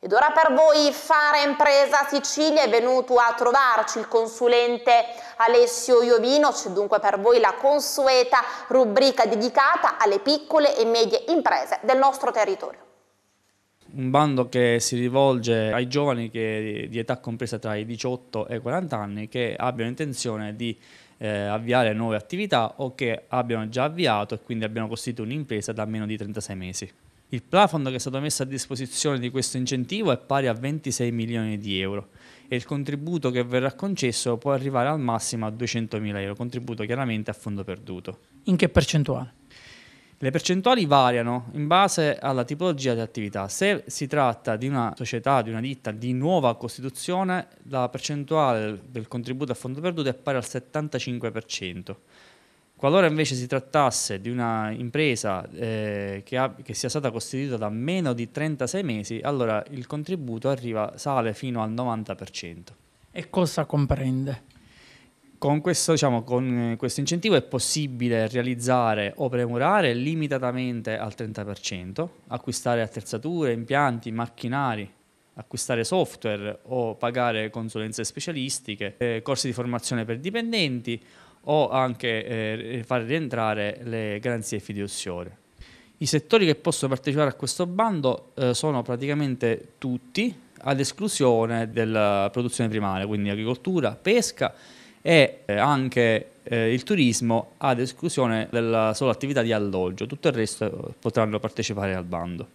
Ed ora per voi Fare Impresa Sicilia è venuto a trovarci il consulente Alessio Iovino, c'è dunque per voi la consueta rubrica dedicata alle piccole e medie imprese del nostro territorio. Un bando che si rivolge ai giovani che, di età compresa tra i 18 e i 40 anni che abbiano intenzione di eh, avviare nuove attività o che abbiano già avviato e quindi abbiano costituito un'impresa da meno di 36 mesi. Il plafond che è stato messo a disposizione di questo incentivo è pari a 26 milioni di euro e il contributo che verrà concesso può arrivare al massimo a 200 mila euro, contributo chiaramente a fondo perduto. In che percentuale? Le percentuali variano in base alla tipologia di attività. Se si tratta di una società, di una ditta di nuova costituzione, la percentuale del contributo a fondo perduto è pari al 75%. Qualora invece si trattasse di un'impresa eh, che, che, sia stata costituita da meno di 36 mesi, allora il contributo arriva, sale fino al 90%. E cosa comprende? Con questo, diciamo, con eh, questo incentivo è possibile realizzare o premurare limitatamente al 30%, acquistare attrezzature, impianti, macchinari, acquistare software o pagare consulenze specialistiche, eh, corsi di formazione per dipendenti o anche eh, far rientrare le garanzie fiduziarie. I settori che possono partecipare a questo bando eh, sono praticamente tutti, ad esclusione della produzione primaria, quindi agricoltura, pesca e eh, anche eh, il turismo, ad esclusione della sola attività di alloggio. Tutto il resto eh, potranno partecipare al bando.